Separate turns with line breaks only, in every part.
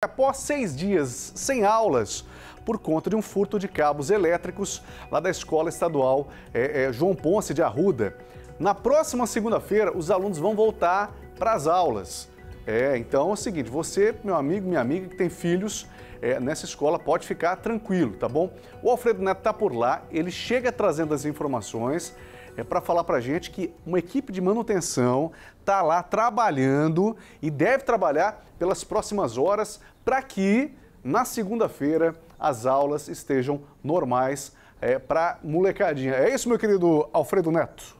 Após seis dias sem aulas por conta de um furto de cabos elétricos lá da Escola Estadual é, é, João Ponce de Arruda. Na próxima segunda-feira, os alunos vão voltar para as aulas. É, então é o seguinte, você, meu amigo, minha amiga que tem filhos é, nessa escola, pode ficar tranquilo, tá bom? O Alfredo Neto está por lá, ele chega trazendo as informações é para falar para a gente que uma equipe de manutenção está lá trabalhando e deve trabalhar pelas próximas horas para que na segunda-feira as aulas estejam normais é, para molecadinha. É isso, meu querido Alfredo Neto.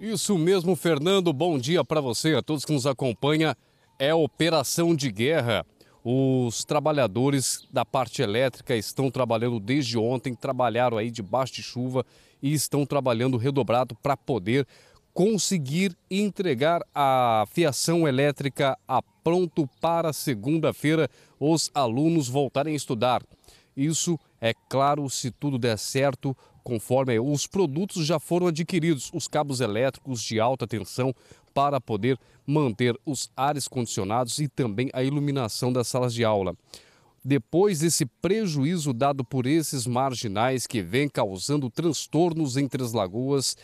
Isso mesmo, Fernando. Bom dia para você, a todos que nos acompanham. É operação de guerra os trabalhadores da parte elétrica estão trabalhando desde ontem, trabalharam aí debaixo de chuva e estão trabalhando redobrado para poder conseguir entregar a fiação elétrica a pronto para segunda-feira os alunos voltarem a estudar. Isso é claro se tudo der certo, conforme os produtos já foram adquiridos, os cabos elétricos de alta tensão para poder manter os ares condicionados e também a iluminação das salas de aula. Depois desse prejuízo dado por esses marginais que vem causando transtornos entre as lagoas,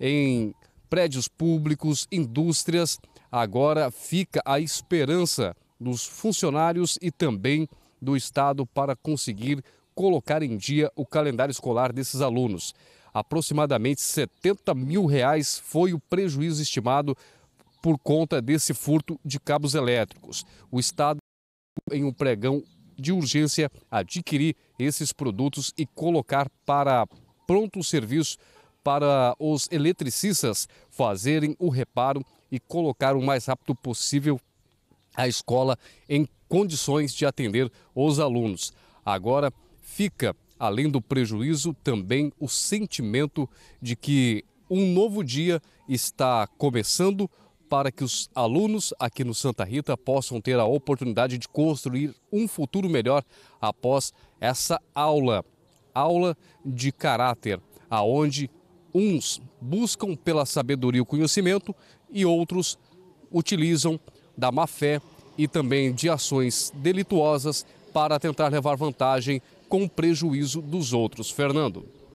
em prédios públicos, indústrias, agora fica a esperança dos funcionários e também do Estado para conseguir colocar em dia o calendário escolar desses alunos. Aproximadamente 70 mil reais foi o prejuízo estimado por conta desse furto de cabos elétricos. O Estado, em um pregão de urgência, adquirir esses produtos e colocar para pronto serviço para os eletricistas fazerem o reparo e colocar o mais rápido possível a escola em condições de atender os alunos. Agora fica, além do prejuízo, também o sentimento de que um novo dia está começando para que os alunos aqui no Santa Rita possam ter a oportunidade de construir um futuro melhor após essa aula, aula de caráter, aonde uns buscam pela sabedoria e o conhecimento e outros utilizam da má fé e também de ações delituosas para tentar levar vantagem com prejuízo dos outros. Fernando.